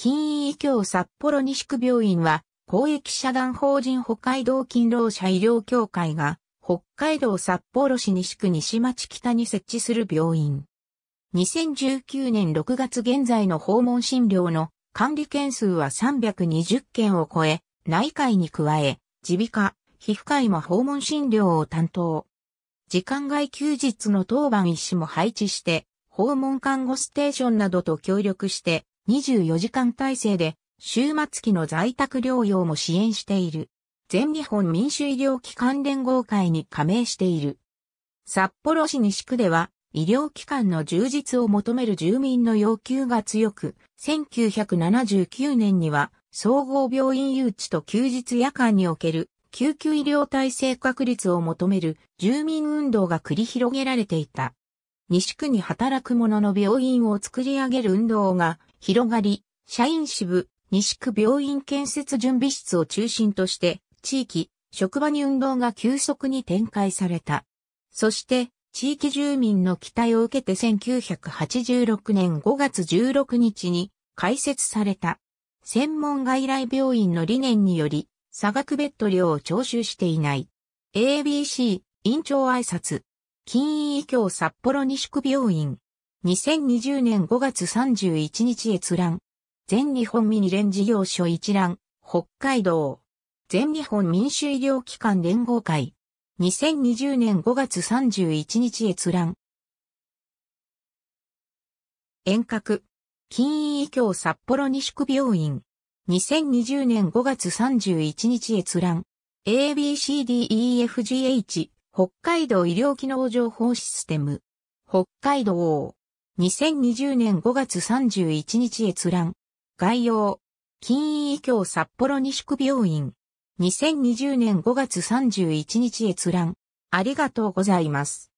金医協札幌西区病院は、公益社団法人北海道勤労者医療協会が、北海道札幌市西区西町北に設置する病院。2019年6月現在の訪問診療の管理件数は320件を超え、内科医に加え、耳鼻科、皮膚科医も訪問診療を担当。時間外休日の当番医師も配置して、訪問看護ステーションなどと協力して、24時間体制で、終末期の在宅療養も支援している。全日本民主医療機関連合会に加盟している。札幌市西区では、医療機関の充実を求める住民の要求が強く、1979年には、総合病院誘致と休日夜間における救急医療体制確立を求める住民運動が繰り広げられていた。西区に働く者の病院を作り上げる運動が広がり、社員支部、西区病院建設準備室を中心として、地域、職場に運動が急速に展開された。そして、地域住民の期待を受けて1986年5月16日に開設された。専門外来病院の理念により、差額ベッド料を徴収していない。ABC、院長挨拶、金医協札幌西区病院。2020年5月31日閲覧。全日本ミニレン事業所一覧。北海道。全日本民主医療機関連合会。2020年5月31日閲覧。遠隔。金医協札幌西区病院。2020年5月31日閲覧。ABCDEFGH。北海道医療機能情報システム。北海道。2020年5月31日閲覧。概要。金医協札幌西区病院。2020年5月31日閲覧。ありがとうございます。